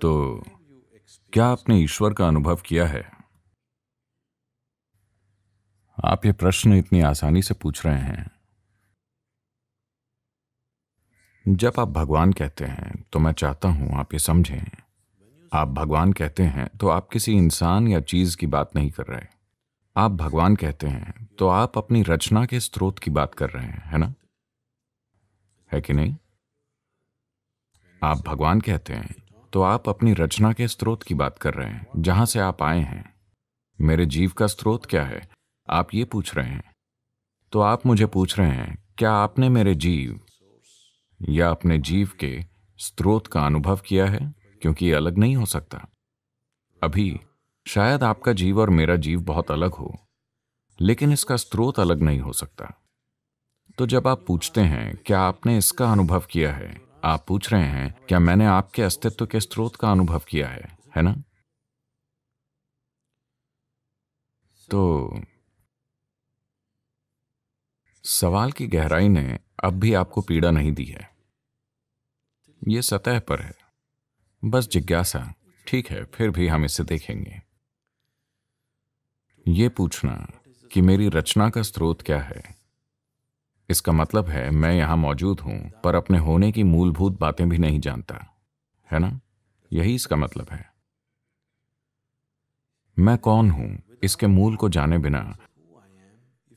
तो क्या आपने ईश्वर का अनुभव किया है आप ये प्रश्न इतनी आसानी से पूछ रहे हैं जब आप भगवान कहते हैं तो मैं चाहता हूं आप ये समझें आप भगवान कहते हैं तो आप किसी इंसान या चीज की बात नहीं कर रहे आप भगवान कहते हैं तो आप अपनी रचना के स्रोत की बात कर रहे हैं है ना है कि नहीं आप भगवान कहते हैं तो आप अपनी रचना के स्रोत की बात कर रहे हैं जहां से आप आए हैं मेरे जीव का स्रोत क्या है आप ये पूछ रहे हैं तो आप मुझे पूछ रहे हैं क्या आपने मेरे जीव या अपने जीव के स्रोत का अनुभव किया है क्योंकि अलग नहीं हो सकता अभी शायद आपका जीव और मेरा जीव बहुत अलग हो लेकिन इसका स्रोत अलग नहीं हो सकता तो जब आप पूछते हैं क्या आपने इसका अनुभव किया है आप पूछ रहे हैं क्या मैंने आपके अस्तित्व के स्रोत का अनुभव किया है है ना तो सवाल की गहराई ने अब भी आपको पीड़ा नहीं दी है यह सतह पर है बस जिज्ञासा ठीक है फिर भी हम इसे देखेंगे ये पूछना कि मेरी रचना का स्रोत क्या है इसका मतलब है मैं यहां मौजूद हूं पर अपने होने की मूलभूत बातें भी नहीं जानता है ना यही इसका मतलब है मैं कौन हूं इसके मूल को जाने बिना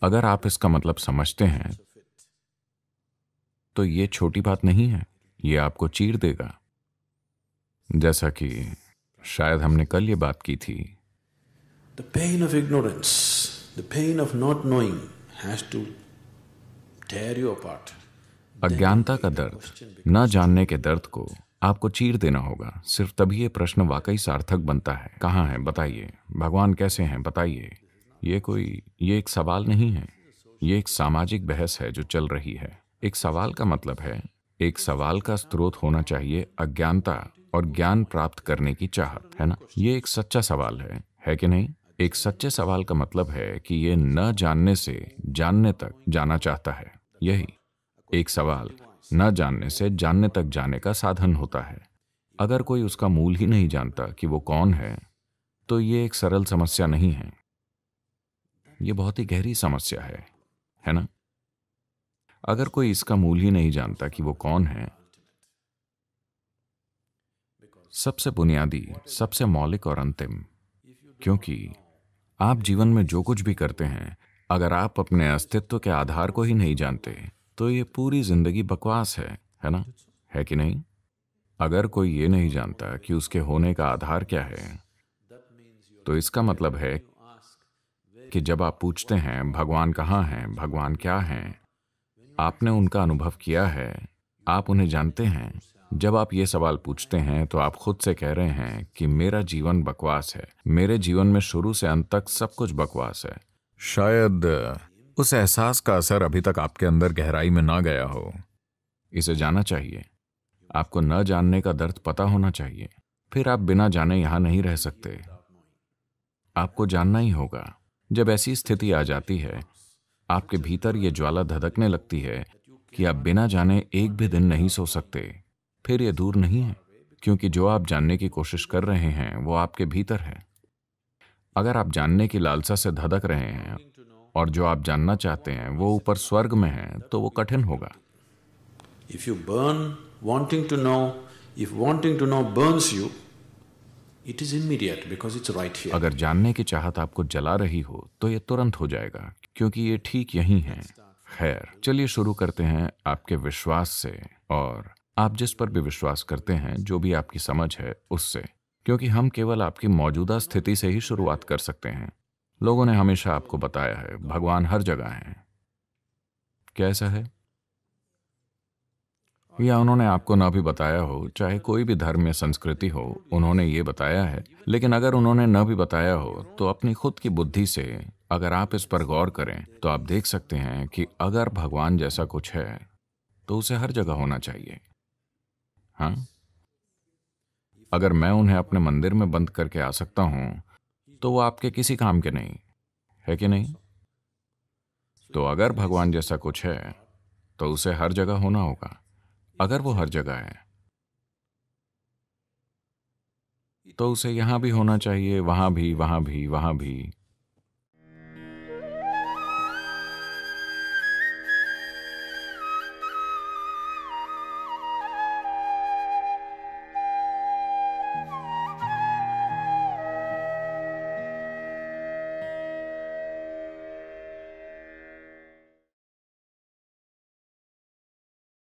अगर आप इसका मतलब समझते हैं तो ये छोटी बात नहीं है ये आपको चीर देगा जैसा कि शायद हमने कल ये बात की थी the pain of ignorance the pain of not knowing has to अज्ञानता का दर्द न जानने के दर्द को आपको चीर देना होगा सिर्फ तभी ये प्रश्न वाकई सार्थक बनता है कहाँ है बताइए भगवान कैसे हैं बताइए ये कोई ये एक सवाल नहीं है ये एक सामाजिक बहस है जो चल रही है एक सवाल का मतलब है एक सवाल का स्रोत होना चाहिए अज्ञानता और ज्ञान प्राप्त करने की चाहत है ना ये एक सच्चा सवाल है है कि नहीं एक सच्चे सवाल का मतलब है कि ये न जानने से जानने तक जाना चाहता है यही एक सवाल न जानने से जानने तक जाने का साधन होता है अगर कोई उसका मूल ही नहीं जानता कि वो कौन है तो ये एक सरल समस्या नहीं है ये बहुत ही गहरी समस्या है है ना अगर कोई इसका मूल ही नहीं जानता कि वो कौन है सबसे बुनियादी सबसे मौलिक और अंतिम क्योंकि आप जीवन में जो कुछ भी करते हैं अगर आप अपने अस्तित्व के आधार को ही नहीं जानते तो ये पूरी जिंदगी बकवास है है ना है कि नहीं अगर कोई ये नहीं जानता कि उसके होने का आधार क्या है तो इसका मतलब है कि जब आप पूछते हैं भगवान कहाँ हैं भगवान क्या हैं आपने उनका अनुभव किया है आप उन्हें जानते हैं जब आप ये सवाल पूछते हैं तो आप खुद से कह रहे हैं कि मेरा जीवन बकवास है मेरे जीवन में शुरू से अंत तक सब कुछ बकवास है शायद उस एहसास का असर अभी तक आपके अंदर गहराई में ना गया हो इसे जाना चाहिए आपको न जानने का दर्द पता होना चाहिए फिर आप बिना जाने यहां नहीं रह सकते आपको जानना ही होगा जब ऐसी स्थिति आ जाती है आपके भीतर ये ज्वाला धधकने लगती है कि आप बिना जाने एक भी दिन नहीं सो सकते फिर ये दूर नहीं है क्योंकि जो आप जानने की कोशिश कर रहे हैं वो आपके भीतर है अगर आप जानने की लालसा से धधक रहे हैं और जो आप जानना चाहते हैं वो ऊपर स्वर्ग में है तो वो कठिन होगा if you burn wanting to know if wanting to know burns you it is immediate because it's right अगर जानने की चाहत आपको जला रही हो तो ये तुरंत हो जाएगा क्योंकि ये ठीक यही है खैर चलिए शुरू करते हैं आपके विश्वास से और आप जिस पर भी विश्वास करते हैं जो भी आपकी समझ है उससे क्योंकि हम केवल आपकी मौजूदा स्थिति से ही शुरुआत कर सकते हैं लोगों ने हमेशा आपको बताया है भगवान हर जगह है कैसा है या उन्होंने आपको ना भी बताया हो चाहे कोई भी धर्म या संस्कृति हो उन्होंने ये बताया है लेकिन अगर उन्होंने न भी बताया हो तो अपनी खुद की बुद्धि से अगर आप इस पर गौर करें तो आप देख सकते हैं कि अगर भगवान जैसा कुछ है तो उसे हर जगह होना चाहिए हाँ अगर मैं उन्हें अपने मंदिर में बंद करके आ सकता हूं तो वो आपके किसी काम के नहीं है कि नहीं तो अगर भगवान जैसा कुछ है तो उसे हर जगह होना होगा अगर वो हर जगह है तो उसे यहां भी होना चाहिए वहां भी वहां भी वहां भी